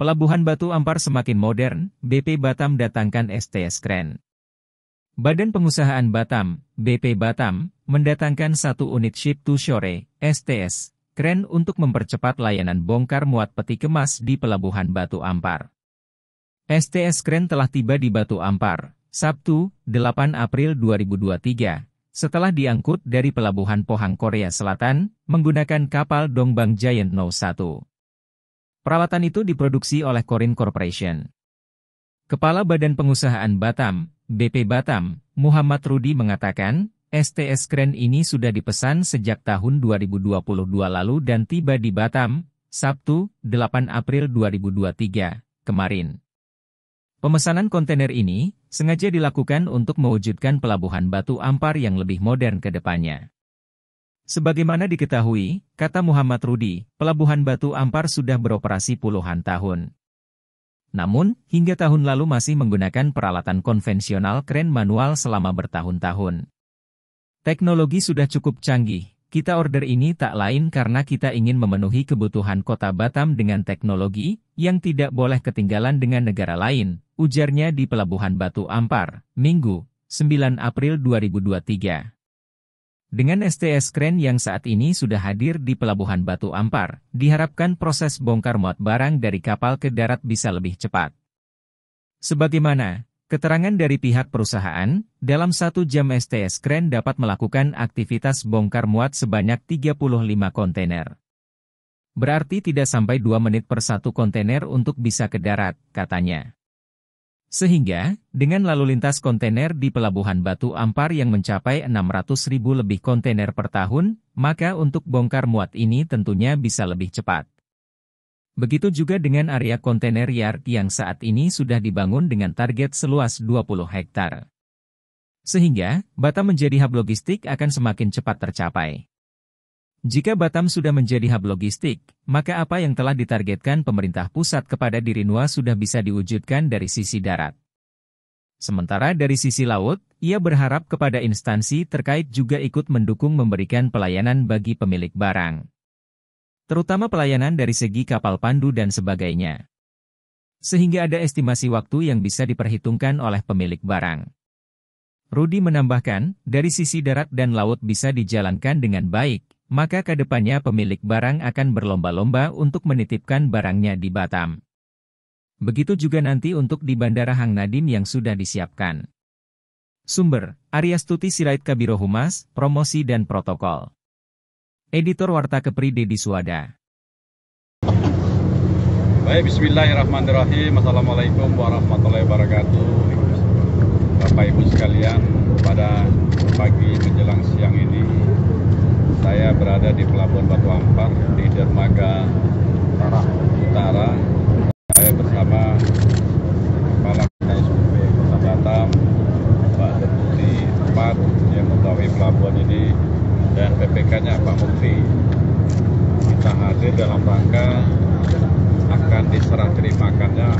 Pelabuhan Batu Ampar semakin modern, BP Batam datangkan STS Kren. Badan Pengusahaan Batam, BP Batam, mendatangkan satu unit ship-to-shore, STS, Kren untuk mempercepat layanan bongkar muat peti kemas di Pelabuhan Batu Ampar. STS Kren telah tiba di Batu Ampar, Sabtu, 8 April 2023, setelah diangkut dari Pelabuhan Pohang Korea Selatan, menggunakan kapal Dongbang Giant No 1. Peralatan itu diproduksi oleh Corin Corporation. Kepala Badan Pengusahaan Batam, BP Batam, Muhammad Rudi mengatakan, STS Kren ini sudah dipesan sejak tahun 2022 lalu dan tiba di Batam, Sabtu, 8 April 2023, kemarin. Pemesanan kontainer ini sengaja dilakukan untuk mewujudkan pelabuhan batu ampar yang lebih modern ke depannya. Sebagaimana diketahui, kata Muhammad Rudi, Pelabuhan Batu Ampar sudah beroperasi puluhan tahun. Namun, hingga tahun lalu masih menggunakan peralatan konvensional kren manual selama bertahun-tahun. Teknologi sudah cukup canggih, kita order ini tak lain karena kita ingin memenuhi kebutuhan kota Batam dengan teknologi yang tidak boleh ketinggalan dengan negara lain, ujarnya di Pelabuhan Batu Ampar, Minggu, 9 April 2023. Dengan STS Kren yang saat ini sudah hadir di Pelabuhan Batu Ampar, diharapkan proses bongkar muat barang dari kapal ke darat bisa lebih cepat. Sebagaimana, keterangan dari pihak perusahaan, dalam satu jam STS Kren dapat melakukan aktivitas bongkar muat sebanyak 35 kontainer. Berarti tidak sampai 2 menit per satu kontainer untuk bisa ke darat, katanya. Sehingga, dengan lalu lintas kontainer di Pelabuhan Batu Ampar yang mencapai 600 ribu lebih kontainer per tahun, maka untuk bongkar muat ini tentunya bisa lebih cepat. Begitu juga dengan area kontainer yard yang saat ini sudah dibangun dengan target seluas 20 hektar. Sehingga, Batam menjadi hub logistik akan semakin cepat tercapai. Jika Batam sudah menjadi hub logistik, maka apa yang telah ditargetkan pemerintah pusat kepada Dirinua sudah bisa diwujudkan dari sisi darat. Sementara dari sisi laut, ia berharap kepada instansi terkait juga ikut mendukung memberikan pelayanan bagi pemilik barang. Terutama pelayanan dari segi kapal pandu dan sebagainya. Sehingga ada estimasi waktu yang bisa diperhitungkan oleh pemilik barang. Rudi menambahkan, dari sisi darat dan laut bisa dijalankan dengan baik, maka kedepannya pemilik barang akan berlomba-lomba untuk menitipkan barangnya di Batam. Begitu juga nanti untuk di Bandara Hang Nadim yang sudah disiapkan. Sumber, Arya Stuti Sirait Kabiro Humas, Promosi dan Protokol. Editor Warta Kepri Dedi Suwada. Baik, Bismillahirrahmanirrahim. Assalamualaikum warahmatullahi wabarakatuh. Bapak Ibu sekalian, pada pagi menjelang siang ini saya berada di Pelabuhan Batu Ampar di Dermaga Utara. Saya bersama Kepala KSUP Kota Batam, Pak Deputi Empat yang mengetahui pelabuhan ini dan PPK-nya Pak Mukti. Kita hadir dalam rangka akan diserah terimakannya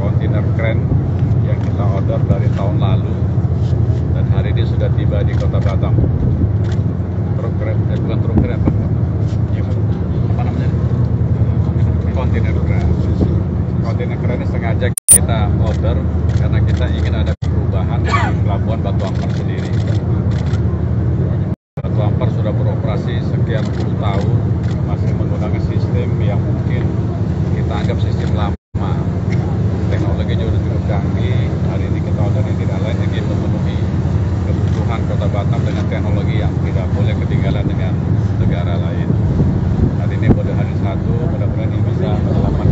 kontainer keren pelabuhan Batu Ampar sendiri. Batu Ampar sudah beroperasi sekian puluh tahun, masih menggunakan sistem yang mungkin kita anggap sistem lama. Teknologi sudah cukup canggih, hari ini kita dan tidak lain ingin memenuhi kebutuhan kota Batam dengan teknologi yang tidak boleh ketinggalan dengan negara lain. Hari ini pada hari satu, mudah-mudahan ini bisa menyelamatkan